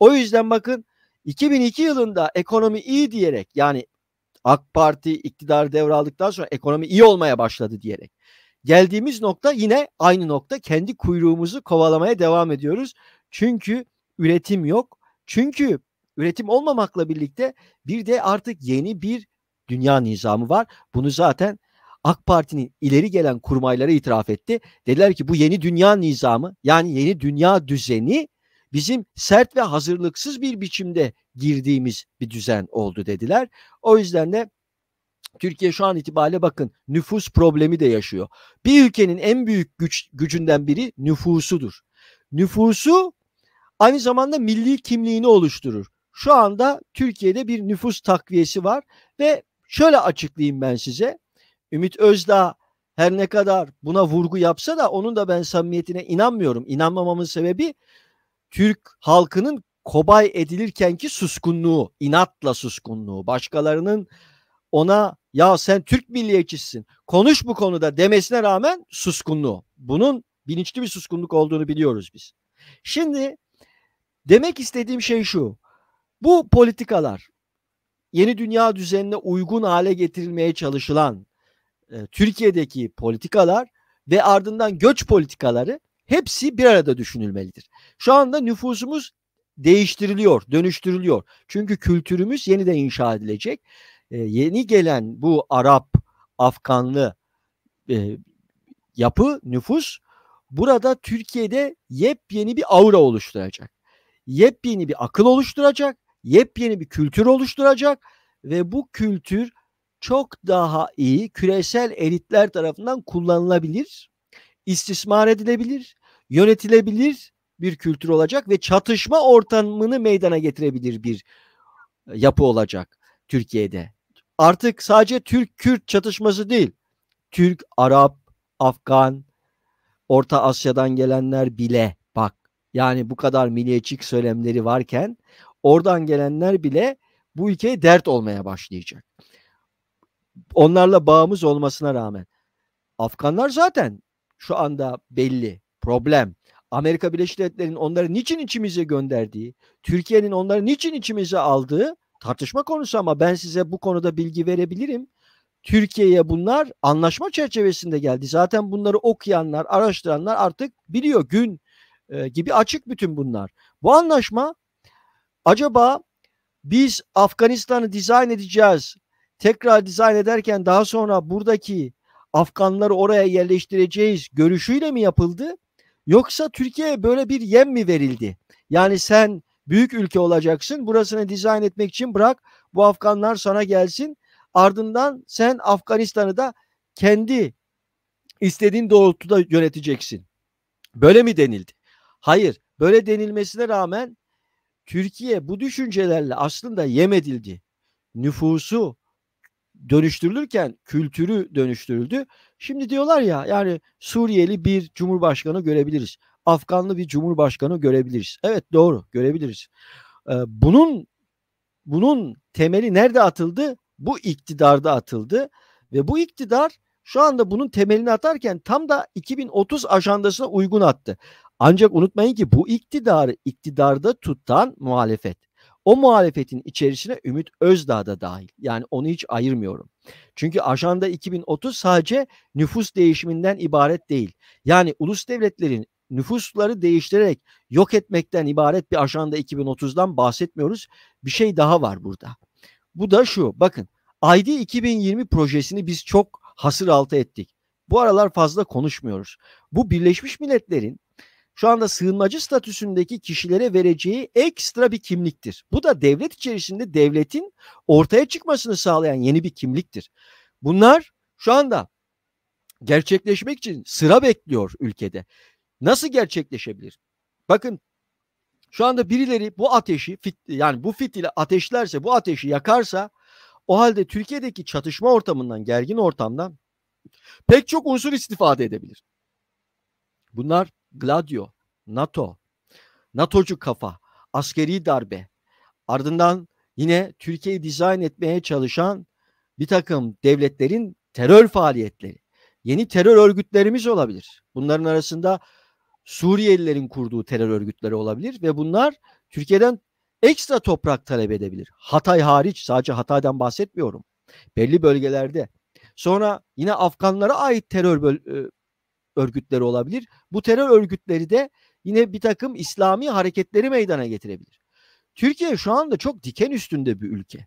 O yüzden bakın 2002 yılında ekonomi iyi diyerek yani AK Parti iktidarı devraldıktan sonra ekonomi iyi olmaya başladı diyerek geldiğimiz nokta yine aynı nokta kendi kuyruğumuzu kovalamaya devam ediyoruz. Çünkü üretim yok. Çünkü üretim olmamakla birlikte bir de artık yeni bir dünya nizamı var. Bunu zaten AK Parti'nin ileri gelen kurmayları itiraf etti. Dediler ki bu yeni dünya nizamı yani yeni dünya düzeni bizim sert ve hazırlıksız bir biçimde girdiğimiz bir düzen oldu dediler. O yüzden de Türkiye şu an itibariyle bakın nüfus problemi de yaşıyor. Bir ülkenin en büyük güç gücünden biri nüfusudur. Nüfusu aynı zamanda milli kimliğini oluşturur. Şu anda Türkiye'de bir nüfus takviyesi var ve şöyle açıklayayım ben size. Ümit Özdağ her ne kadar buna vurgu yapsa da onun da ben samimiyetine inanmıyorum. İnanmamamın sebebi Türk halkının kobay edilirkenki suskunluğu, inatla suskunluğu, başkalarının ona ya sen Türk milliyetçisin konuş bu konuda demesine rağmen suskunluğu. Bunun bilinçli bir suskunluk olduğunu biliyoruz biz. Şimdi demek istediğim şey şu. Bu politikalar yeni dünya düzenine uygun hale getirilmeye çalışılan e, Türkiye'deki politikalar ve ardından göç politikaları Hepsi bir arada düşünülmelidir. Şu anda nüfusumuz değiştiriliyor, dönüştürülüyor. Çünkü kültürümüz yeniden inşa edilecek. E, yeni gelen bu Arap, Afganlı e, yapı, nüfus burada Türkiye'de yepyeni bir aura oluşturacak. Yepyeni bir akıl oluşturacak, yepyeni bir kültür oluşturacak ve bu kültür çok daha iyi küresel elitler tarafından kullanılabilir istismar edilebilir, yönetilebilir bir kültür olacak ve çatışma ortamını meydana getirebilir bir e, yapı olacak Türkiye'de. Artık sadece Türk-Kürt çatışması değil. Türk, Arap, Afgan, Orta Asya'dan gelenler bile bak yani bu kadar milliyetçik söylemleri varken oradan gelenler bile bu ülkeye dert olmaya başlayacak. Onlarla bağımız olmasına rağmen. Afganlar zaten şu anda belli. Problem. Amerika Birleşik Devletleri'nin onları niçin içimize gönderdiği, Türkiye'nin onları niçin içimize aldığı tartışma konusu ama ben size bu konuda bilgi verebilirim. Türkiye'ye bunlar anlaşma çerçevesinde geldi. Zaten bunları okuyanlar, araştıranlar artık biliyor gün e, gibi açık bütün bunlar. Bu anlaşma acaba biz Afganistan'ı dizayn edeceğiz. Tekrar dizayn ederken daha sonra buradaki Afganları oraya yerleştireceğiz görüşüyle mi yapıldı? Yoksa Türkiye'ye böyle bir yem mi verildi? Yani sen büyük ülke olacaksın. Burasını dizayn etmek için bırak bu Afganlar sana gelsin. Ardından sen Afganistan'ı da kendi istediğin doğrultuda yöneteceksin. Böyle mi denildi? Hayır. Böyle denilmesine rağmen Türkiye bu düşüncelerle aslında yem edildi. Nüfusu, dönüştürülürken kültürü dönüştürüldü. Şimdi diyorlar ya yani Suriyeli bir cumhurbaşkanı görebiliriz. Afganlı bir cumhurbaşkanı görebiliriz. Evet doğru görebiliriz. Ee, bunun bunun temeli nerede atıldı? Bu iktidarda atıldı ve bu iktidar şu anda bunun temelini atarken tam da 2030 ajandasına uygun attı. Ancak unutmayın ki bu iktidarı iktidarda tutan muhalefet. O muhalefetin içerisine Ümit Özdağ da dahil. Yani onu hiç ayırmıyorum. Çünkü Ajanda 2030 sadece nüfus değişiminden ibaret değil. Yani ulus devletlerin nüfusları değiştirerek yok etmekten ibaret bir ajanda 2030'dan bahsetmiyoruz. Bir şey daha var burada. Bu da şu bakın ID 2020 projesini biz çok hasır altı ettik. Bu aralar fazla konuşmuyoruz. Bu Birleşmiş Milletler'in şu anda sığınmacı statüsündeki kişilere vereceği ekstra bir kimliktir. Bu da devlet içerisinde devletin ortaya çıkmasını sağlayan yeni bir kimliktir. Bunlar şu anda gerçekleşmek için sıra bekliyor ülkede. Nasıl gerçekleşebilir? Bakın şu anda birileri bu ateşi fit, yani bu fitili ateşlerse bu ateşi yakarsa o halde Türkiye'deki çatışma ortamından gergin ortamdan pek çok unsur istifade edebilir. Bunlar Gladio, NATO, NATO'cu kafa, askeri darbe. Ardından yine Türkiye'yi dizayn etmeye çalışan bir takım devletlerin terör faaliyetleri. Yeni terör örgütlerimiz olabilir. Bunların arasında Suriyelilerin kurduğu terör örgütleri olabilir ve bunlar Türkiye'den ekstra toprak talep edebilir. Hatay hariç sadece Hatay'dan bahsetmiyorum. Belli bölgelerde. Sonra yine Afganlara ait terör böl. E, örgütleri olabilir. Bu terör örgütleri de yine bir takım İslami hareketleri meydana getirebilir. Türkiye şu anda çok diken üstünde bir ülke.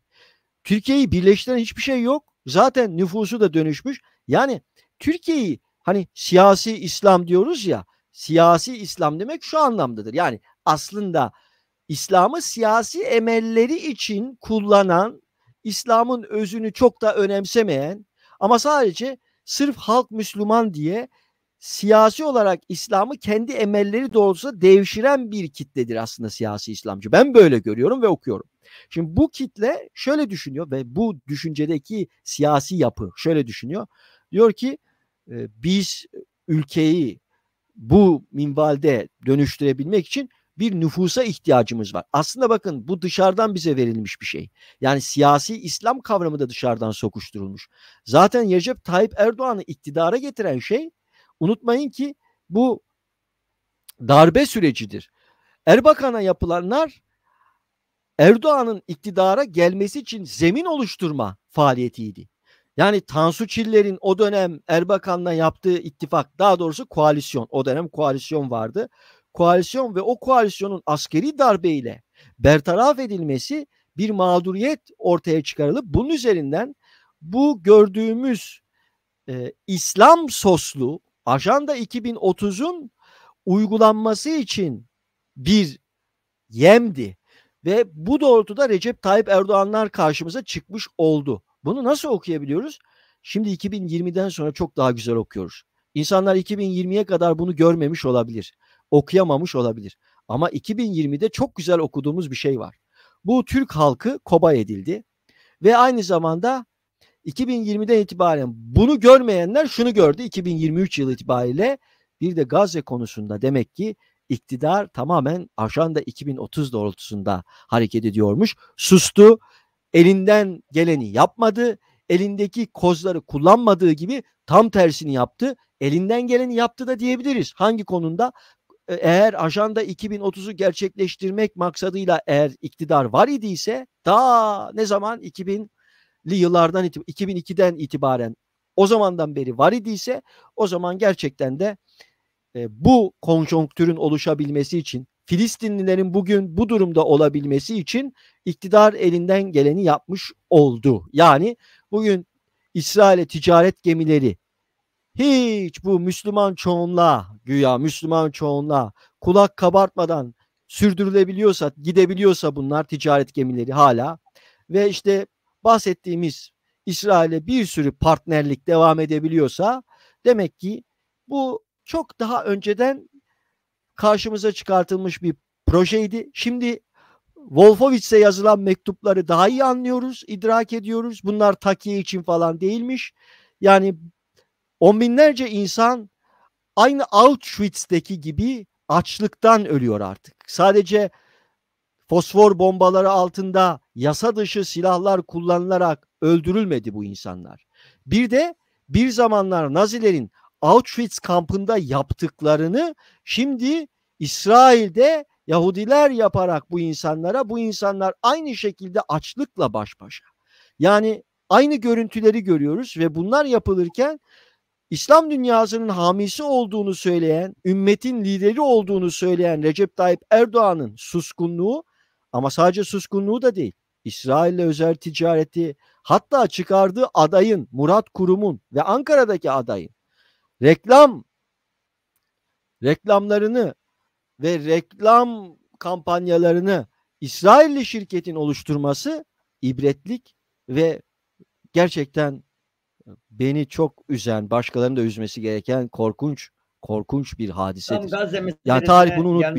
Türkiye'yi birleştiren hiçbir şey yok. Zaten nüfusu da dönüşmüş. Yani Türkiye'yi hani siyasi İslam diyoruz ya siyasi İslam demek şu anlamdadır. Yani aslında İslam'ı siyasi emelleri için kullanan, İslam'ın özünü çok da önemsemeyen ama sadece sırf halk Müslüman diye siyasi olarak İslam'ı kendi emelleri doğrultusunda devşiren bir kitledir aslında siyasi İslamcı. Ben böyle görüyorum ve okuyorum. Şimdi bu kitle şöyle düşünüyor ve bu düşüncedeki siyasi yapı şöyle düşünüyor. Diyor ki ee, biz ülkeyi bu minvalde dönüştürebilmek için bir nüfusa ihtiyacımız var. Aslında bakın bu dışarıdan bize verilmiş bir şey. Yani siyasi İslam kavramı da dışarıdan sokuşturulmuş. Zaten Recep Tayyip Erdoğan'ı iktidara getiren şey Unutmayın ki bu darbe sürecidir. Erbakan'a yapılanlar Erdoğan'ın iktidara gelmesi için zemin oluşturma faaliyetiydi. Yani Tansu Çiller'in o dönem Erbakan'la yaptığı ittifak daha doğrusu koalisyon o dönem koalisyon vardı. Koalisyon ve o koalisyonun askeri darbeyle bertaraf edilmesi bir mağduriyet ortaya çıkarılıp bunun üzerinden bu gördüğümüz e, İslam soslu Ajanda 2030'un uygulanması için bir yemdi ve bu doğrultuda Recep Tayyip Erdoğanlar karşımıza çıkmış oldu. Bunu nasıl okuyabiliyoruz? Şimdi 2020'den sonra çok daha güzel okuyoruz. İnsanlar 2020'ye kadar bunu görmemiş olabilir, okuyamamış olabilir. Ama 2020'de çok güzel okuduğumuz bir şey var. Bu Türk halkı koba edildi ve aynı zamanda 2020'den itibaren bunu görmeyenler şunu gördü 2023 yılı itibariyle bir de Gazze konusunda demek ki iktidar tamamen ajanda 2030 doğrultusunda hareket ediyormuş. Sustu, elinden geleni yapmadı, elindeki kozları kullanmadığı gibi tam tersini yaptı. Elinden geleni yaptı da diyebiliriz. Hangi konuda? E, eğer ajanda 2030'u gerçekleştirmek maksadıyla eğer iktidar var idiyse daha ne zaman 2000 yıllardan itibaren 2002'den itibaren o zamandan beri var idiyse o zaman gerçekten de e, bu konjonktürün oluşabilmesi için Filistinlilerin bugün bu durumda olabilmesi için iktidar elinden geleni yapmış oldu. Yani bugün İsrail'e ticaret gemileri hiç bu Müslüman çoğunluğa güya Müslüman çoğunluğa kulak kabartmadan sürdürülebiliyorsa gidebiliyorsa bunlar ticaret gemileri hala ve işte bahsettiğimiz İsrail'e bir sürü partnerlik devam edebiliyorsa demek ki bu çok daha önceden karşımıza çıkartılmış bir projeydi. Şimdi Wolfowitz'e yazılan mektupları daha iyi anlıyoruz, idrak ediyoruz. Bunlar takiye için falan değilmiş. Yani on binlerce insan aynı Auschwitz'teki gibi açlıktan ölüyor artık. Sadece fosfor bombaları altında yasa dışı silahlar kullanılarak öldürülmedi bu insanlar. Bir de bir zamanlar Nazilerin Auschwitz kampında yaptıklarını şimdi İsrail'de Yahudiler yaparak bu insanlara bu insanlar aynı şekilde açlıkla baş başa. Yani aynı görüntüleri görüyoruz ve bunlar yapılırken İslam dünyasının hamisi olduğunu söyleyen, ümmetin lideri olduğunu söyleyen Recep Tayyip Erdoğan'ın suskunluğu ama sadece suskunluğu da değil. İsrail'le özel ticareti hatta çıkardığı adayın Murat Kurum'un ve Ankara'daki adayın reklam reklamlarını ve reklam kampanyalarını İsrailli şirketin oluşturması ibretlik ve gerçekten e, beni çok üzen, başkalarını da üzmesi gereken korkunç korkunç bir hadisedir. Tam Gazze yani tarih bunu unutmuyor.